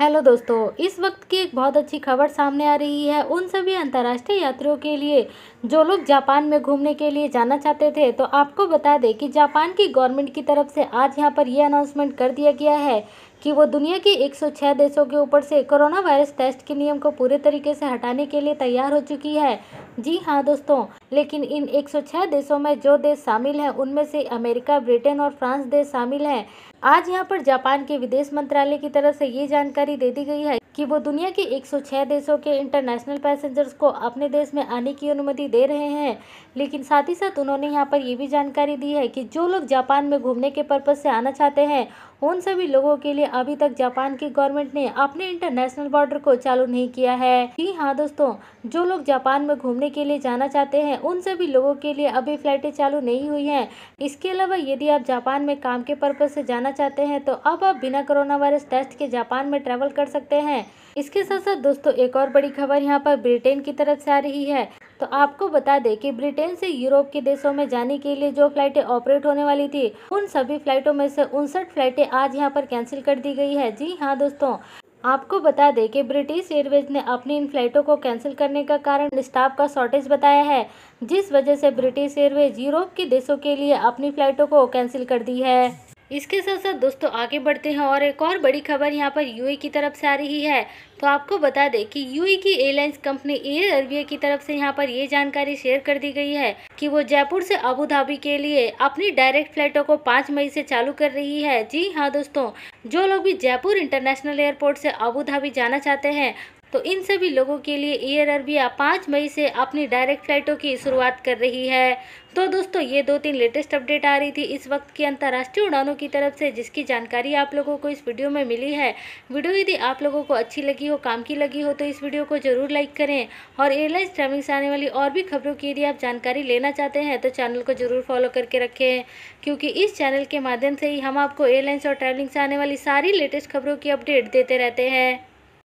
hello दोस्तों इस वक्त की एक बहुत अच्छी खबर सामने आ रही है उन सभी अंतर्राष्ट्रीय यात्रियों के लिए जो लोग जापान में घूमने के लिए जाना चाहते थे तो आपको बता दें कि जापान की गवर्नमेंट की तरफ से आज यहां पर यह अनाउंसमेंट कर दिया गया है कि वो दुनिया के 106 देशों के ऊपर से कोरोना वायरस टेस्ट के नियम को पूरे तरीके से हटाने के लिए तैयार हो चुकी है जी हाँ दोस्तों लेकिन इन 106 देशों में जो देश शामिल हैं उनमें से अमेरिका ब्रिटेन और फ्रांस देश शामिल हैं आज यहाँ पर जापान के विदेश मंत्रालय की तरफ से ये जानकारी दे दी गई है कि वो दुनिया के 106 देशों के इंटरनेशनल पैसेंजर्स को अपने देश में आने की अनुमति दे रहे हैं लेकिन साथ ही साथ उन्होंने यहाँ पर ये भी जानकारी दी है कि जो लोग जापान में घूमने के पर्पज़ से आना चाहते हैं उन सभी लोगों के लिए अभी तक जापान की गवर्नमेंट ने अपने इंटरनेशनल बॉर्डर को चालू नहीं किया है जी हाँ दोस्तों जो लोग जापान में घूमने के लिए जाना चाहते हैं उन सभी लोगों के लिए अभी फ्लाइटें चालू नहीं हुई हैं इसके अलावा यदि आप जापान में काम के पर्पज़ से जाना चाहते हैं तो अब आप बिना कोरोना वायरस टेस्ट के जापान में ट्रेवल कर सकते हैं है इसके साथ साथ दोस्तों एक और बड़ी खबर यहाँ पर ब्रिटेन की तरफ से आ रही है तो आपको बता दें कि ब्रिटेन से यूरोप के देशों में जाने के लिए जो फ्लाइटें ऑपरेट होने वाली थी उन सभी फ्लाइटों में से उनसठ फ्लाइटें आज यहाँ पर कैंसिल कर दी गई है जी हाँ दोस्तों आपको बता दें कि ब्रिटिश एयरवेज ने अपनी इन फ्लाइटों को कैंसिल करने का कारण स्टाफ का शॉर्टेज बताया है जिस वजह से ब्रिटिश एयरवेज यूरोप के देशों के लिए अपनी फ्लाइटों को कैंसिल कर दी है इसके साथ साथ दोस्तों आगे बढ़ते हैं और एक और बड़ी खबर यहाँ पर यूए की तरफ से आ रही है तो आपको बता दें कि यूए की एयरलाइंस कंपनी एयर अरबिया की तरफ से यहाँ पर ये जानकारी शेयर कर दी गई है कि वो जयपुर से अबू धाबी के लिए अपनी डायरेक्ट फ्लाइटों को पाँच मई से चालू कर रही है जी हाँ दोस्तों जो लोग भी जयपुर इंटरनेशनल एयरपोर्ट से अबू धाबी जाना चाहते हैं तो इन सभी लोगों के लिए एयर अरबिया पाँच मई से अपनी डायरेक्ट फ्लाइटों की शुरुआत कर रही है तो दोस्तों ये दो तीन लेटेस्ट अपडेट आ रही थी इस वक्त की अंतर्राष्ट्रीय उड़ानों की तरफ से जिसकी जानकारी आप लोगों को इस वीडियो में मिली है वीडियो यदि आप लोगों को अच्छी लगी हो काम की लगी हो तो इस वीडियो को जरूर लाइक करें और एयरलाइंस ट्रैवलिंग से आने वाली और भी खबरों की यदि आप जानकारी लेना चाहते हैं तो चैनल को जरूर फॉलो करके रखें क्योंकि इस चैनल के माध्यम से ही हम आपको एयरलाइंस और ट्रैवलिंग से आने वाली वाली सारी लेटेस्ट खबरों की अपडेट देते रहते हैं